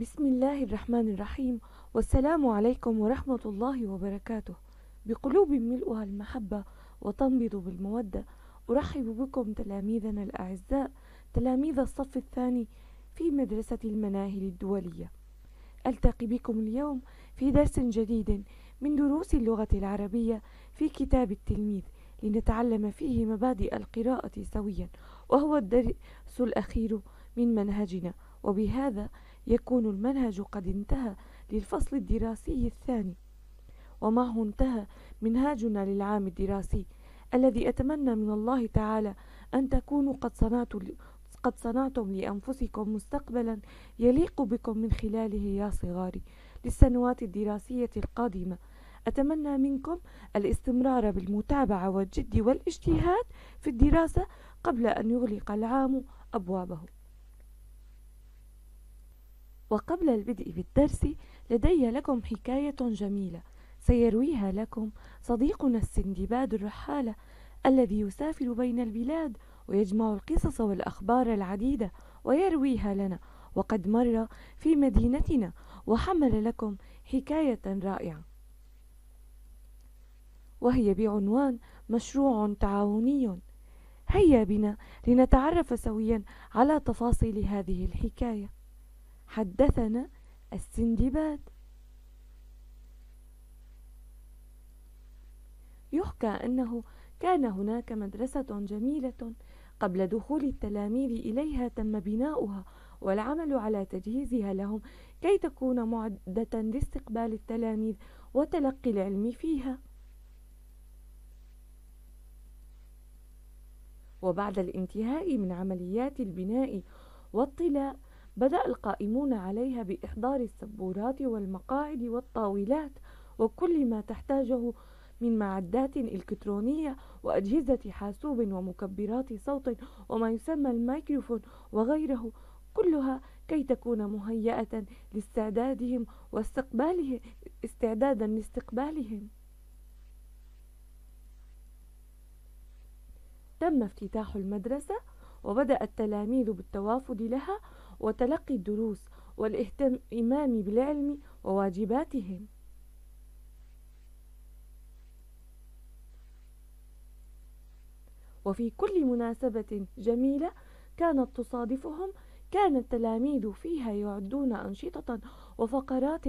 بسم الله الرحمن الرحيم والسلام عليكم ورحمة الله وبركاته بقلوب ملؤها المحبة وتنبض بالمودة أرحب بكم تلاميذنا الأعزاء تلاميذ الصف الثاني في مدرسة المناهل الدولية ألتقي بكم اليوم في درس جديد من دروس اللغة العربية في كتاب التلميذ لنتعلم فيه مبادئ القراءة سويا وهو الدرس الأخير من منهجنا وبهذا يكون المنهج قد انتهى للفصل الدراسي الثاني ومعه انتهى منهاجنا للعام الدراسي الذي أتمنى من الله تعالى أن تكونوا قد صنعتوا قد صنعتم لأنفسكم مستقبلا يليق بكم من خلاله يا صغاري للسنوات الدراسية القادمة أتمنى منكم الاستمرار بالمتابعة والجد والاجتهاد في الدراسة قبل أن يغلق العام أبوابه وقبل البدء بالدرس لدي لكم حكاية جميلة سيرويها لكم صديقنا السندباد الرحالة الذي يسافر بين البلاد ويجمع القصص والأخبار العديدة ويرويها لنا وقد مر في مدينتنا وحمل لكم حكاية رائعة وهي بعنوان مشروع تعاوني هيا بنا لنتعرف سويا على تفاصيل هذه الحكايه حدثنا السندباد يحكى أنه كان هناك مدرسة جميلة قبل دخول التلاميذ إليها تم بناؤها والعمل على تجهيزها لهم كي تكون معدة لاستقبال التلاميذ وتلقي العلم فيها وبعد الانتهاء من عمليات البناء والطلاء بدأ القائمون عليها بإحضار السبورات والمقاعد والطاولات وكل ما تحتاجه من معدات إلكترونية وأجهزة حاسوب ومكبرات صوت وما يسمى الميكروفون وغيره كلها كي تكون مهيئة لاستعدادهم واستقبالهم استعدادا لاستقبالهم تم افتتاح المدرسة وبدأ التلاميذ بالتوافد لها وتلقي الدروس والاهتمام بالعلم وواجباتهم وفي كل مناسبة جميلة كانت تصادفهم كان التلاميذ فيها يعدون أنشطة وفقرات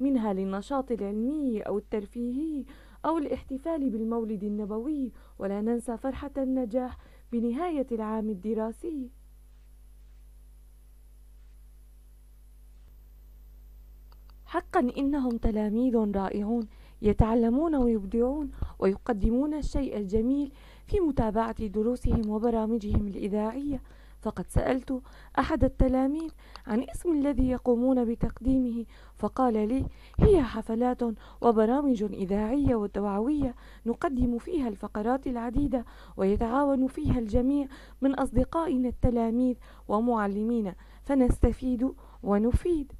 منها للنشاط العلمي أو الترفيهي أو الاحتفال بالمولد النبوي ولا ننسى فرحة النجاح بنهاية العام الدراسي حقا إنهم تلاميذ رائعون يتعلمون ويبدعون ويقدمون الشيء الجميل في متابعة دروسهم وبرامجهم الإذاعية فقد سألت أحد التلاميذ عن اسم الذي يقومون بتقديمه فقال لي هي حفلات وبرامج إذاعية وتوعوية نقدم فيها الفقرات العديدة ويتعاون فيها الجميع من أصدقائنا التلاميذ ومعلمينا فنستفيد ونفيد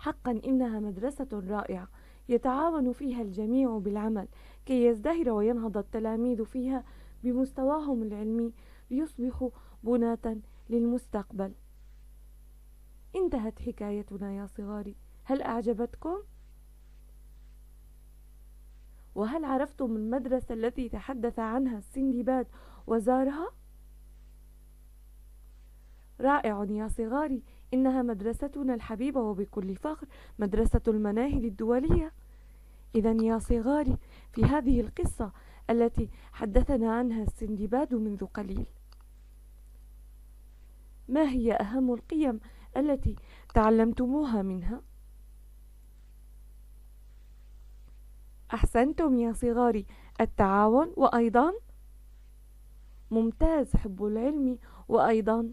حقا إنها مدرسة رائعة يتعاون فيها الجميع بالعمل كي يزدهر وينهض التلاميذ فيها بمستواهم العلمي ليصبحوا بناة للمستقبل انتهت حكايتنا يا صغاري هل أعجبتكم؟ وهل عرفتم المدرسة التي تحدث عنها السندباد وزارها؟ رائع يا صغاري إنها مدرستنا الحبيبة وبكل فخر مدرسة المناهل الدولية إذا يا صغاري في هذه القصة التي حدثنا عنها السندباد منذ قليل ما هي أهم القيم التي تعلمتموها منها؟ أحسنتم يا صغاري التعاون وأيضا ممتاز حب العلم وأيضا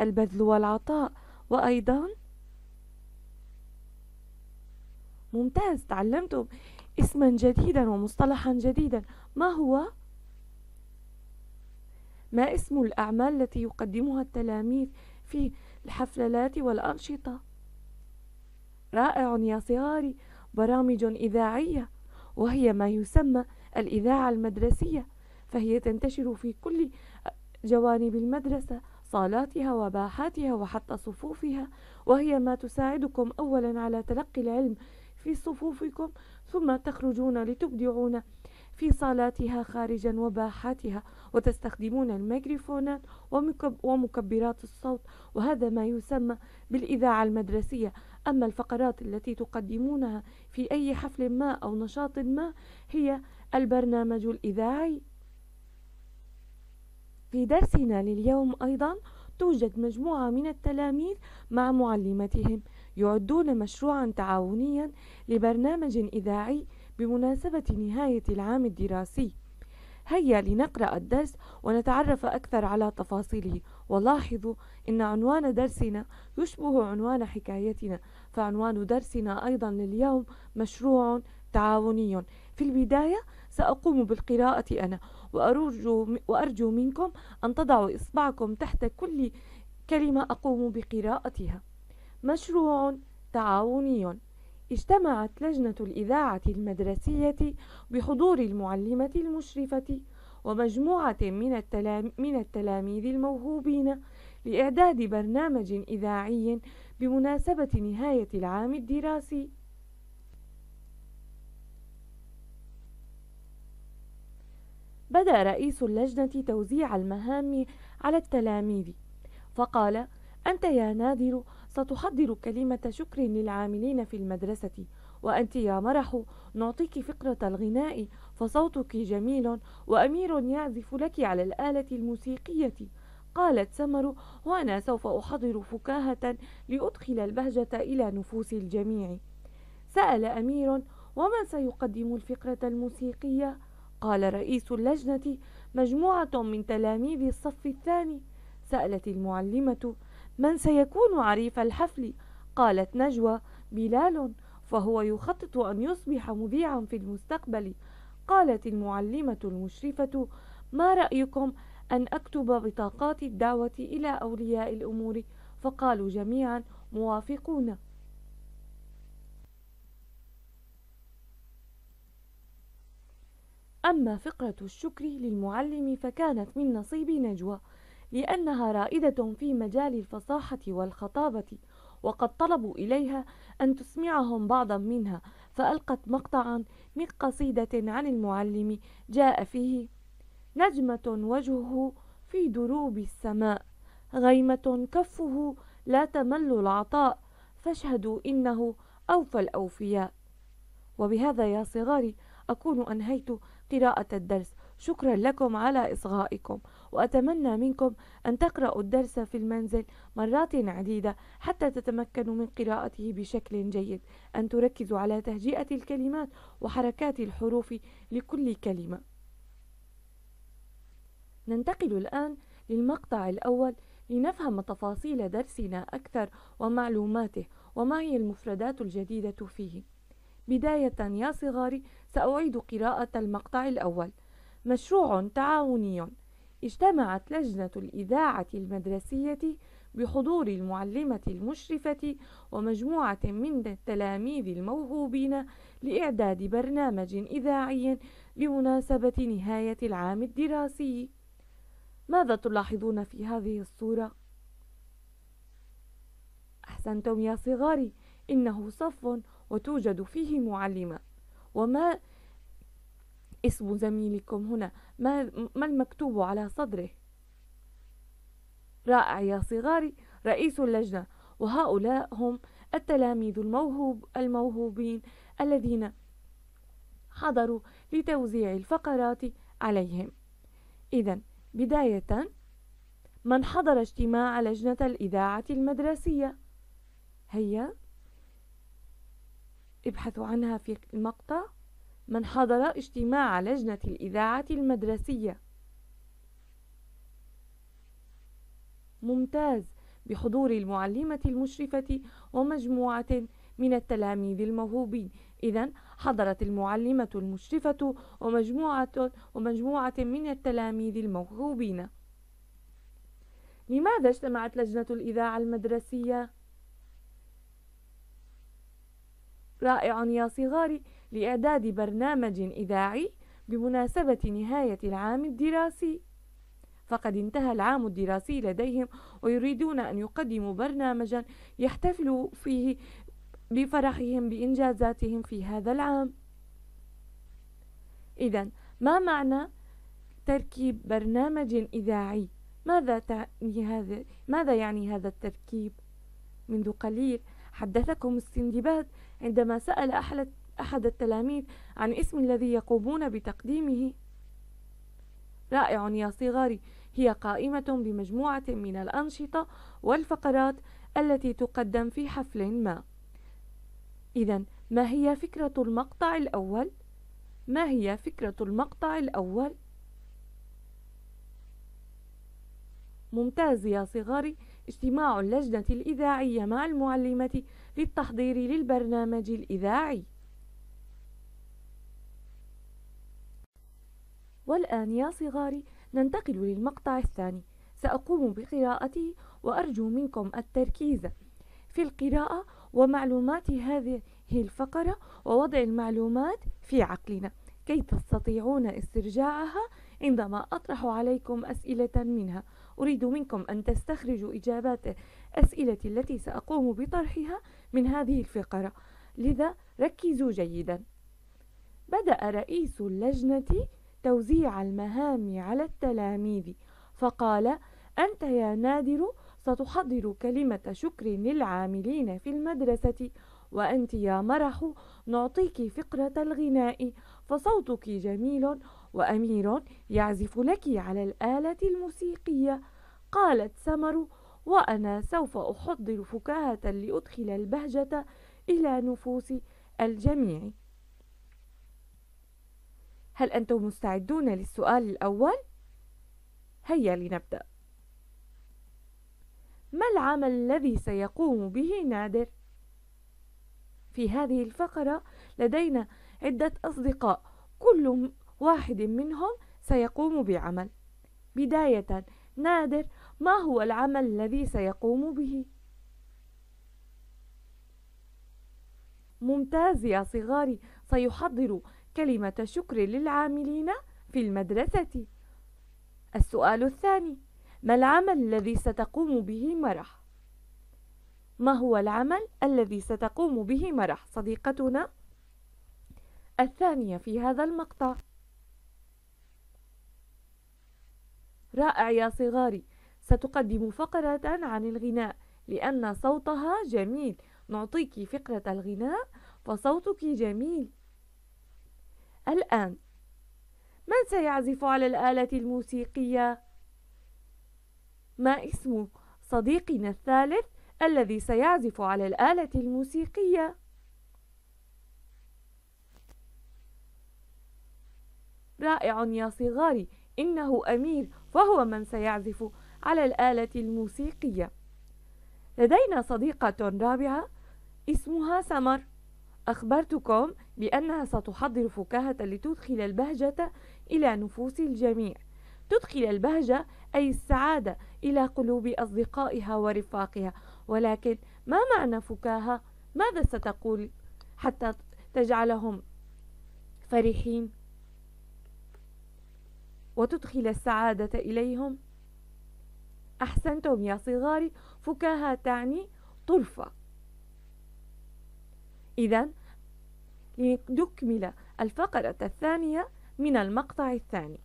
البذل والعطاء وأيضا ممتاز تعلمتم اسما جديدا ومصطلحا جديدا ما هو ما اسم الأعمال التي يقدمها التلاميذ في الحفلات والأنشطة رائع يا صغاري برامج إذاعية وهي ما يسمى الإذاعة المدرسية فهي تنتشر في كل جوانب المدرسة صالاتها وباحاتها وحتى صفوفها وهي ما تساعدكم أولا على تلقي العلم في صفوفكم ثم تخرجون لتبدعون في صالاتها خارجا وباحاتها وتستخدمون الميكروفونات ومكبرات الصوت وهذا ما يسمى بالإذاعة المدرسية أما الفقرات التي تقدمونها في أي حفل ما أو نشاط ما هي البرنامج الإذاعي في درسنا لليوم أيضا توجد مجموعة من التلاميذ مع معلمتهم يعدون مشروعا تعاونيا لبرنامج إذاعي بمناسبة نهاية العام الدراسي هيا لنقرأ الدرس ونتعرف أكثر على تفاصيله ولاحظوا أن عنوان درسنا يشبه عنوان حكايتنا فعنوان درسنا أيضا لليوم مشروع تعاوني في البداية سأقوم بالقراءة أنا وأرجو, وأرجو منكم أن تضعوا إصبعكم تحت كل كلمة أقوم بقراءتها مشروع تعاوني اجتمعت لجنة الإذاعة المدرسية بحضور المعلمة المشرفة ومجموعة من, التلام من التلاميذ الموهوبين لإعداد برنامج إذاعي بمناسبة نهاية العام الدراسي بدأ رئيس اللجنة توزيع المهام على التلاميذ فقال أنت يا نادر ستحضر كلمة شكر للعاملين في المدرسة وأنت يا مرح نعطيك فقرة الغناء فصوتك جميل وأمير يعزف لك على الآلة الموسيقية قالت سمر وأنا سوف أحضر فكاهة لأدخل البهجة إلى نفوس الجميع سأل أمير ومن سيقدم الفقرة الموسيقية؟ قال رئيس اللجنة مجموعة من تلاميذ الصف الثاني سألت المعلمة من سيكون عريف الحفل قالت نجوى بلال فهو يخطط أن يصبح مذيعا في المستقبل قالت المعلمة المشرفة ما رأيكم أن أكتب بطاقات الدعوة إلى أولياء الأمور فقالوا جميعا موافقون أما فقرة الشكر للمعلم فكانت من نصيب نجوى لأنها رائدة في مجال الفصاحة والخطابة وقد طلبوا إليها أن تسمعهم بعضا منها فألقت مقطعا من قصيدة عن المعلم جاء فيه نجمة وجهه في دروب السماء غيمة كفه لا تمل العطاء فاشهدوا إنه أوفى الأوفياء وبهذا يا صغاري أكون أنهيت قراءة الدرس شكرا لكم على إصغائكم وأتمنى منكم أن تقرأوا الدرس في المنزل مرات عديدة حتى تتمكنوا من قراءته بشكل جيد أن تركزوا على تهجئة الكلمات وحركات الحروف لكل كلمة ننتقل الآن للمقطع الأول لنفهم تفاصيل درسنا أكثر ومعلوماته وما هي المفردات الجديدة فيه بداية يا صغاري سأعيد قراءة المقطع الأول مشروع تعاوني اجتمعت لجنة الإذاعة المدرسية بحضور المعلمة المشرفة ومجموعة من التلاميذ الموهوبين لإعداد برنامج إذاعي بمناسبة نهاية العام الدراسي. ماذا تلاحظون في هذه الصورة؟ أحسنتم يا صغاري، إنه صف وتوجد فيه معلمة وما اسم زميلكم هنا ما, ما المكتوب على صدره رائع يا صغاري رئيس اللجنة وهؤلاء هم التلاميذ الموهوب الموهوبين الذين حضروا لتوزيع الفقرات عليهم إذا بداية من حضر اجتماع لجنة الإذاعة المدرسية هيا ابحثوا عنها في المقطع من حضر اجتماع لجنة الإذاعة المدرسية ممتاز بحضور المعلمة المشرفة ومجموعة من التلاميذ الموهوبين إذا حضرت المعلمة المشرفة ومجموعة, ومجموعة من التلاميذ الموهوبين لماذا اجتمعت لجنة الإذاعة المدرسية؟ رائع يا صغاري لإعداد برنامج إذاعي بمناسبة نهاية العام الدراسي فقد انتهى العام الدراسي لديهم ويريدون أن يقدموا برنامجا يحتفلوا فيه بفرحهم بإنجازاتهم في هذا العام إذا ما معنى تركيب برنامج إذاعي؟ ماذا تعني هذا؟ ماذا يعني هذا التركيب؟ منذ قليل حدثكم السندباد عندما سأل أحد التلاميذ عن اسم الذي يقومون بتقديمه رائع يا صغاري هي قائمة بمجموعة من الأنشطة والفقرات التي تقدم في حفل ما إذا ما هي فكرة المقطع الأول؟ ما هي فكرة المقطع الأول؟ ممتاز يا صغاري اجتماع اللجنة الإذاعية مع المعلمة في التحضير للبرنامج الإذاعي والآن يا صغاري ننتقل للمقطع الثاني سأقوم بقراءته وأرجو منكم التركيز في القراءة ومعلومات هذه الفقرة ووضع المعلومات في عقلنا كي تستطيعون استرجاعها عندما أطرح عليكم أسئلة منها أريد منكم أن تستخرجوا إجابات أسئلة التي سأقوم بطرحها من هذه الفقرة لذا ركزوا جيدا بدأ رئيس اللجنة توزيع المهام على التلاميذ فقال أنت يا نادر ستحضر كلمة شكر للعاملين في المدرسة وأنت يا مرح نعطيك فقرة الغناء فصوتك جميل وأمير يعزف لك على الآلة الموسيقية قالت سمر وأنا سوف أحضر فكاهة لأدخل البهجة إلى نفوس الجميع هل أنتم مستعدون للسؤال الأول؟ هيا لنبدأ ما العمل الذي سيقوم به نادر؟ في هذه الفقرة لدينا عدة أصدقاء كل واحد منهم سيقوم بعمل بداية نادر ما هو العمل الذي سيقوم به ممتاز يا صغاري سيحضر كلمة شكر للعاملين في المدرسة السؤال الثاني ما العمل الذي ستقوم به مرح؟ ما هو العمل الذي ستقوم به مرح صديقتنا؟ الثانية في هذا المقطع رائع يا صغاري ستقدم فقرة عن الغناء لأن صوتها جميل نعطيك فقرة الغناء فصوتك جميل الآن من سيعزف على الآلة الموسيقية؟ ما اسم صديقنا الثالث الذي سيعزف على الآلة الموسيقية؟ رائع يا صغاري إنه أمير فهو من سيعزف على الآلة الموسيقية لدينا صديقة رابعة اسمها سمر أخبرتكم بأنها ستحضر فكاهة لتدخل البهجة إلى نفوس الجميع تدخل البهجة أي السعادة إلى قلوب أصدقائها ورفاقها ولكن ما معنى فكاهة؟ ماذا ستقول حتى تجعلهم فرحين وتدخل السعادة إليهم؟ أحسنتم يا صغاري فكاهة تعني طرفة إذا لنكمل الفقرة الثانية من المقطع الثاني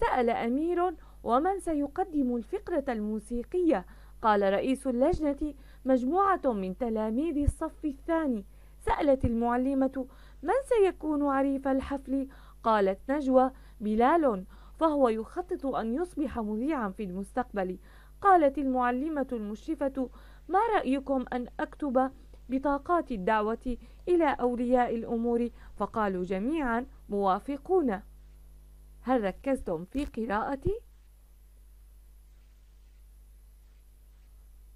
سأل أمير ومن سيقدم الفقرة الموسيقية قال رئيس اللجنة مجموعة من تلاميذ الصف الثاني سألت المعلمة من سيكون عريف الحفل قالت نجوى بلال فهو يخطط أن يصبح مذيعا في المستقبل قالت المعلمة المشرفة ما رأيكم أن أكتب بطاقات الدعوة إلى أولياء الأمور فقالوا جميعا موافقون هل ركزتم في قراءتي؟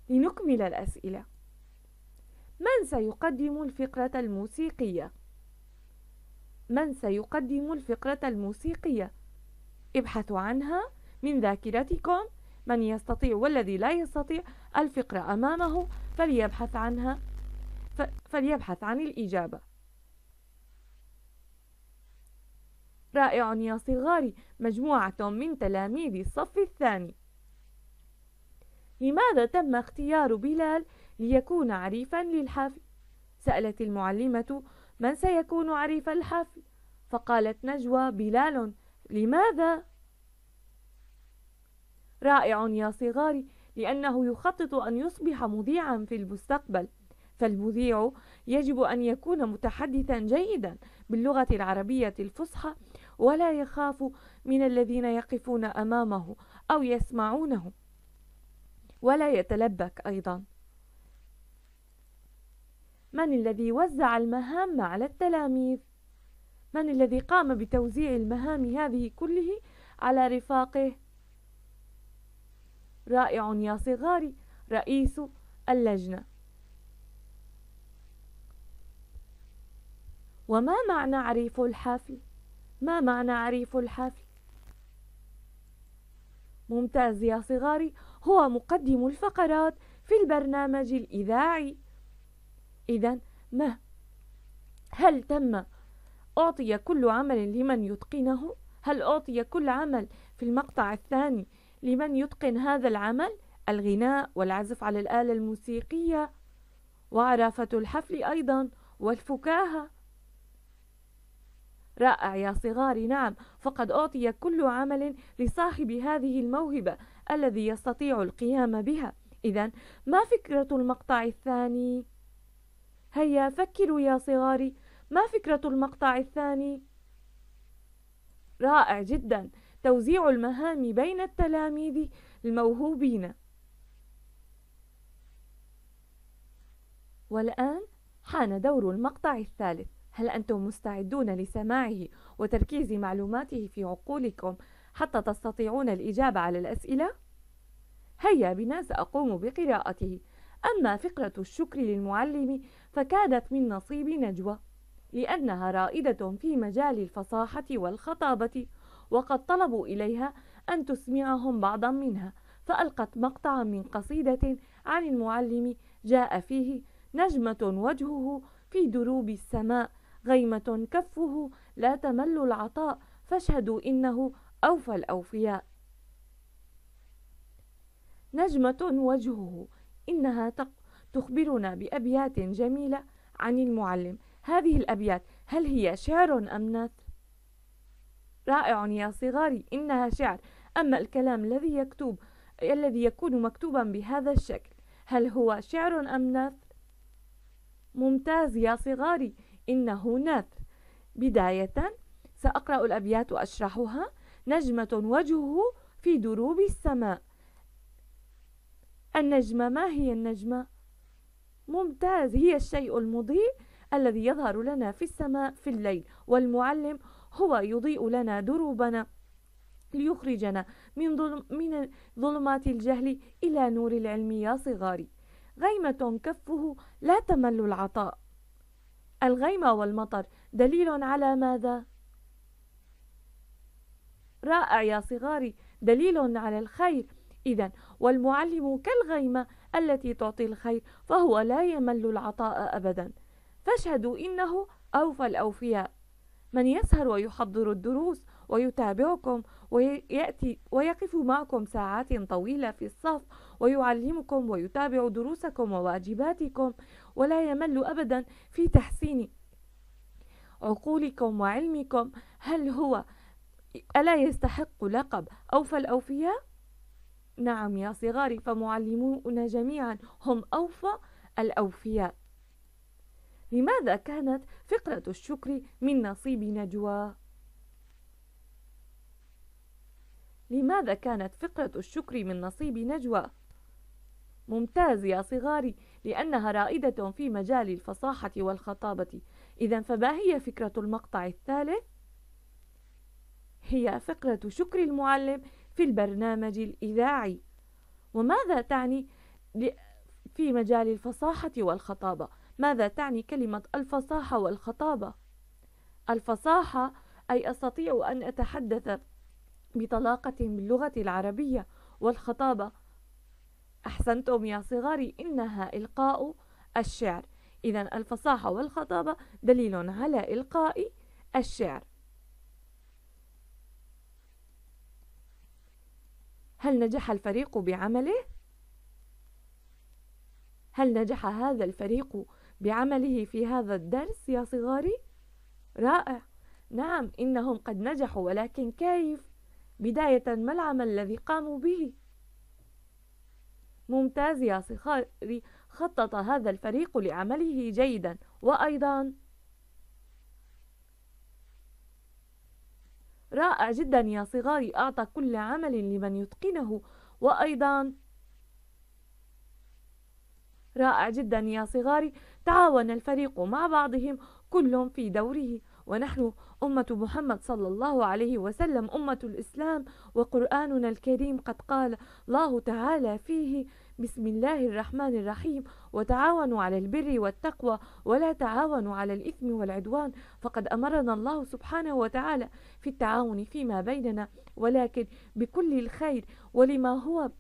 لنكمل الأسئلة من سيقدم الفقرة الموسيقية؟ من سيقدم الفقرة الموسيقية؟ ابحثوا عنها من ذاكرتكم من يستطيع والذي لا يستطيع الفقرة أمامه فليبحث عنها فليبحث عن الإجابة رائع يا صغاري مجموعة من تلاميذ الصف الثاني لماذا تم اختيار بلال ليكون عريفا للحفل؟ سألت المعلمة من سيكون عريف الحفل؟ فقالت نجوى بلال لماذا رائع يا صغاري لأنه يخطط أن يصبح مذيعا في المستقبل فالمذيع يجب أن يكون متحدثا جيدا باللغة العربية الفصحى ولا يخاف من الذين يقفون أمامه أو يسمعونه ولا يتلبك أيضا من الذي وزع المهام على التلاميذ؟ من الذي قام بتوزيع المهام هذه كله على رفاقه رائع يا صغاري رئيس اللجنة وما معنى عريف الحفل؟ ما معنى عريف الحفل؟ ممتاز يا صغاري هو مقدم الفقرات في البرنامج الإذاعي إذا ما هل تم أعطي كل عمل لمن يتقنه هل أعطي كل عمل في المقطع الثاني لمن يتقن هذا العمل الغناء والعزف على الآلة الموسيقية وعرافة الحفل أيضا والفكاهة رائع يا صغاري نعم فقد أعطي كل عمل لصاحب هذه الموهبة الذي يستطيع القيام بها إذا ما فكرة المقطع الثاني؟ هيا فكروا يا صغاري ما فكرة المقطع الثاني؟ رائع جدا توزيع المهام بين التلاميذ الموهوبين والآن حان دور المقطع الثالث هل أنتم مستعدون لسماعه وتركيز معلوماته في عقولكم حتى تستطيعون الإجابة على الأسئلة؟ هيا بنا سأقوم بقراءته أما فقرة الشكر للمعلم فكادت من نصيب نجوى لأنها رائدة في مجال الفصاحة والخطابة وقد طلبوا إليها أن تسمعهم بعضا منها فألقت مقطعا من قصيدة عن المعلم جاء فيه نجمة وجهه في دروب السماء غيمة كفه لا تمل العطاء فاشهدوا إنه أوفى الأوفياء نجمة وجهه إنها تخبرنا بأبيات جميلة عن المعلم هذه الأبيات هل هي شعر أم نثر؟ رائع يا صغاري إنها شعر أما الكلام الذي يكتب الذي يكون مكتوبا بهذا الشكل هل هو شعر أم نثر؟ ممتاز يا صغاري إنه نثر بداية سأقرأ الأبيات وأشرحها نجمة وجهه في دروب السماء النجمة ما هي النجمة؟ ممتاز هي الشيء المضيء الذي يظهر لنا في السماء في الليل والمعلم هو يضيء لنا دروبنا ليخرجنا من, ظلم من ظلمات الجهل إلى نور العلم يا صغاري غيمة كفه لا تمل العطاء الغيمة والمطر دليل على ماذا؟ رائع يا صغاري دليل على الخير إذا والمعلم كالغيمة التي تعطي الخير فهو لا يمل العطاء أبداً فاشهدوا إنه أوفى الأوفياء من يسهر ويحضر الدروس ويتابعكم ويأتي ويقف معكم ساعات طويلة في الصف ويعلمكم ويتابع دروسكم وواجباتكم ولا يمل أبدا في تحسين عقولكم وعلمكم هل هو ألا يستحق لقب أوفى الأوفياء؟ نعم يا صغاري فمعلمونا جميعا هم أوفى الأوفياء لماذا كانت فقرة الشكر من نصيب نجوى؟ لماذا كانت فقرة الشكر من نصيب نجوى؟ ممتاز يا صغاري لأنها رائدة في مجال الفصاحة والخطابة إذا فما هي فكرة المقطع الثالث؟ هي فقرة شكر المعلم في البرنامج الإذاعي وماذا تعني في مجال الفصاحة والخطابة؟ ماذا تعني كلمة الفصاحة والخطابة؟ الفصاحة أي أستطيع أن أتحدث بطلاقة باللغة العربية والخطابة أحسنتم يا صغاري إنها إلقاء الشعر إذا الفصاحة والخطابة دليل على إلقاء الشعر هل نجح الفريق بعمله؟ هل نجح هذا الفريق بعمله في هذا الدرس يا صغاري رائع نعم انهم قد نجحوا ولكن كيف بدايه ما العمل الذي قاموا به ممتاز يا صغاري خطط هذا الفريق لعمله جيدا وايضا رائع جدا يا صغاري أعطى كل عمل لمن يتقنه وأيضا رائع جدا يا صغاري تعاون الفريق مع بعضهم كل في دوره ونحن أمة محمد صلى الله عليه وسلم أمة الإسلام وقرآننا الكريم قد قال الله تعالى فيه بسم الله الرحمن الرحيم وتعاونوا على البر والتقوى ولا تعاونوا على الإثم والعدوان فقد أمرنا الله سبحانه وتعالى في التعاون فيما بيننا ولكن بكل الخير ولما هو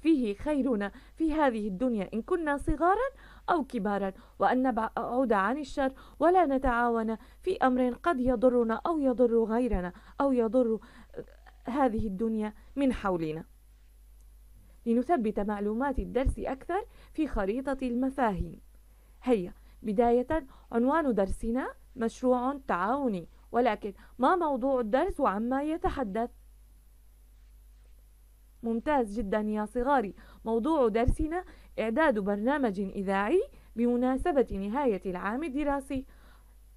فيه خيرنا في هذه الدنيا إن كنا صغارا أو كبارا وأن نبعد عن الشر ولا نتعاون في أمر قد يضرنا أو يضر غيرنا أو يضر هذه الدنيا من حولنا لنثبت معلومات الدرس أكثر في خريطة المفاهيم هيا بداية عنوان درسنا مشروع تعاوني ولكن ما موضوع الدرس وعما يتحدث ممتاز جدا يا صغاري موضوع درسنا إعداد برنامج إذاعي بمناسبة نهاية العام الدراسي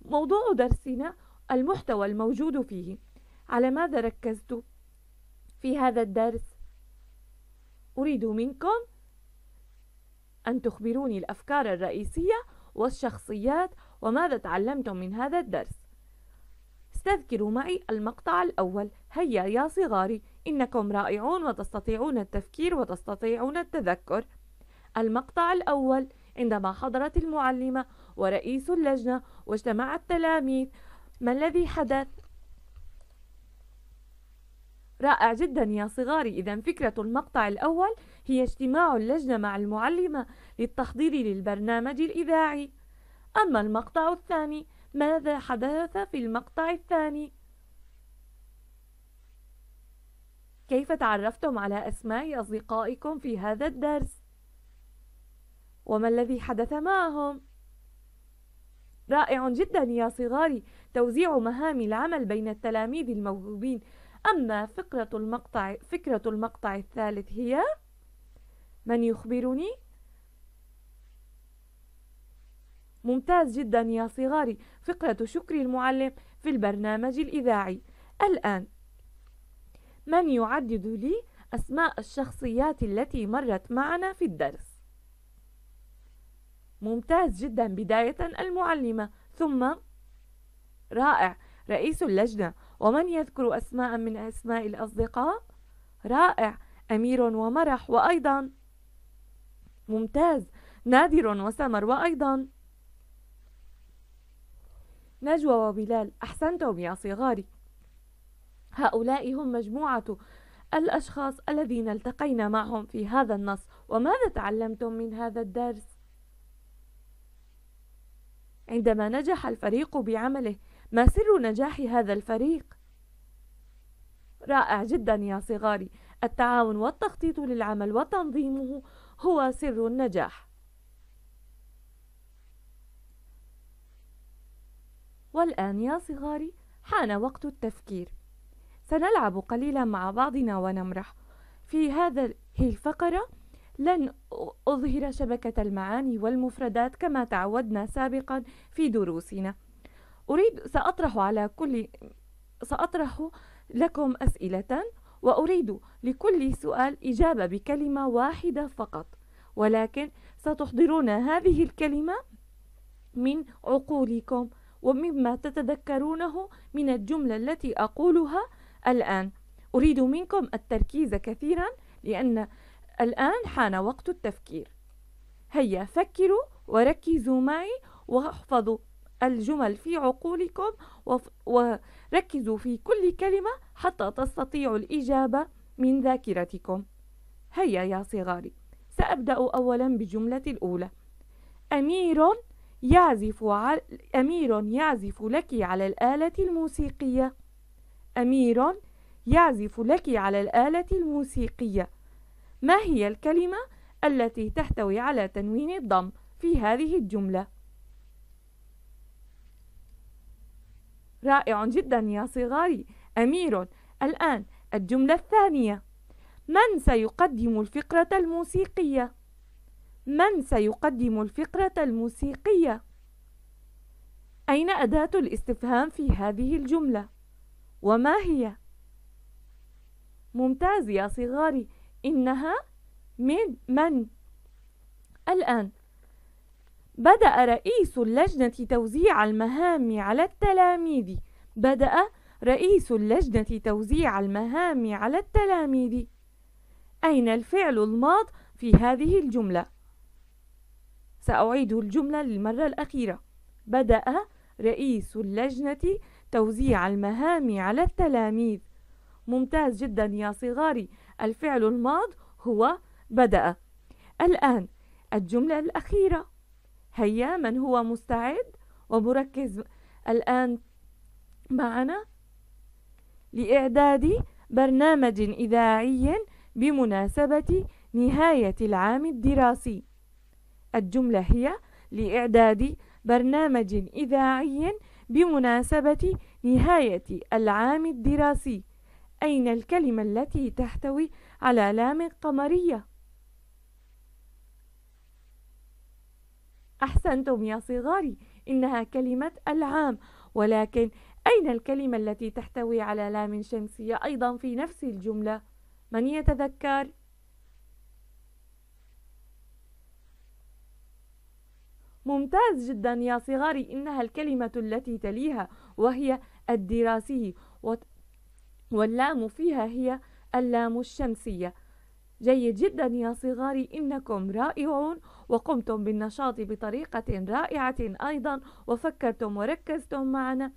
موضوع درسنا المحتوى الموجود فيه على ماذا ركزت في هذا الدرس أريد منكم أن تخبروني الأفكار الرئيسية والشخصيات وماذا تعلمتم من هذا الدرس استذكروا معي المقطع الأول هيا يا صغاري إنكم رائعون وتستطيعون التفكير وتستطيعون التذكر. المقطع الأول عندما حضرت المعلمة ورئيس اللجنة واجتمع التلاميذ، ما الذي حدث؟ رائع جدا يا صغاري، إذا فكرة المقطع الأول هي اجتماع اللجنة مع المعلمة للتحضير للبرنامج الإذاعي. أما المقطع الثاني، ماذا حدث في المقطع الثاني؟ كيف تعرفتم على أسماء أصدقائكم في هذا الدرس؟ وما الذي حدث معهم؟ رائع جدا يا صغاري توزيع مهام العمل بين التلاميذ الموهوبين أما فكرة المقطع فكرة المقطع الثالث هي من يخبرني؟ ممتاز جدا يا صغاري فقرة شكر المعلم في البرنامج الإذاعي الآن من يعدد لي أسماء الشخصيات التي مرت معنا في الدرس ممتاز جدا بداية المعلمة ثم رائع رئيس اللجنة ومن يذكر أسماء من أسماء الأصدقاء رائع أمير ومرح وأيضا ممتاز نادر وسمر وأيضا نجوى وبلال أحسنتم يا صغاري هؤلاء هم مجموعة الأشخاص الذين التقينا معهم في هذا النص وماذا تعلمتم من هذا الدرس؟ عندما نجح الفريق بعمله ما سر نجاح هذا الفريق؟ رائع جدا يا صغاري التعاون والتخطيط للعمل وتنظيمه هو سر النجاح والآن يا صغاري حان وقت التفكير سنلعب قليلا مع بعضنا ونمرح في هذه الفقرة لن أظهر شبكة المعاني والمفردات كما تعودنا سابقا في دروسنا أريد سأطرح على كل سأطرح لكم أسئلة وأريد لكل سؤال إجابة بكلمة واحدة فقط ولكن ستحضرون هذه الكلمة من عقولكم ومما تتذكرونه من الجملة التي أقولها الآن أريد منكم التركيز كثيرا لأن الآن حان وقت التفكير هيا فكروا وركزوا معي واحفظوا الجمل في عقولكم وركزوا في كل كلمة حتى تستطيعوا الإجابة من ذاكرتكم هيا يا صغاري سأبدأ أولا بالجملة الأولى أمير يعزف, على أمير يعزف لك على الآلة الموسيقية أمير يعزف لك على الآلة الموسيقية ما هي الكلمة التي تحتوي على تنوين الضم في هذه الجملة؟ رائع جدا يا صغاري أمير الآن الجملة الثانية من سيقدم الفقرة الموسيقية؟ من سيقدم الفقرة الموسيقية؟ أين أداة الاستفهام في هذه الجملة؟ وما هي ممتاز يا صغاري إنها من من الآن بدأ رئيس اللجنة توزيع المهام على التلاميذ بدأ رئيس اللجنة توزيع المهام على التلاميذ أين الفعل الماض في هذه الجملة؟ سأعيد الجملة للمرة الأخيرة بدأ رئيس اللجنة توزيع المهام على التلاميذ ممتاز جدا يا صغاري الفعل الماض هو بدأ الآن الجملة الأخيرة هيا من هو مستعد ومركز الآن معنا لإعداد برنامج إذاعي بمناسبة نهاية العام الدراسي الجملة هي لإعداد برنامج إذاعي بمناسبة نهاية العام الدراسي أين الكلمة التي تحتوي على لام قمرية؟ أحسنتم يا صغاري إنها كلمة العام ولكن أين الكلمة التي تحتوي على لام شمسية أيضا في نفس الجملة؟ من يتذكر؟ ممتاز جدا يا صغاري إنها الكلمة التي تليها وهي الدراسي واللام فيها هي اللام الشمسية جيد جدا يا صغاري إنكم رائعون وقمتم بالنشاط بطريقة رائعة أيضا وفكرتم وركزتم معنا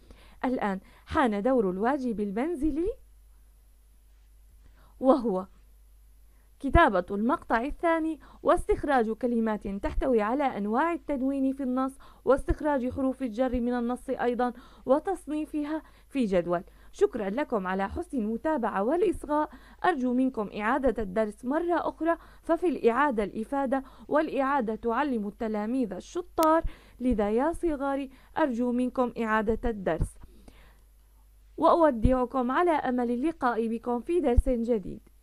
الآن حان دور الواجب المنزلي وهو كتابة المقطع الثاني واستخراج كلمات تحتوي على أنواع التدوين في النص واستخراج حروف الجر من النص أيضا وتصنيفها في جدول شكرا لكم على حسن المتابعة والإصغاء أرجو منكم إعادة الدرس مرة أخرى ففي الإعادة الإفادة والإعادة تعلم التلاميذ الشطار لذا يا صغاري أرجو منكم إعادة الدرس وأودعكم على أمل اللقاء بكم في درس جديد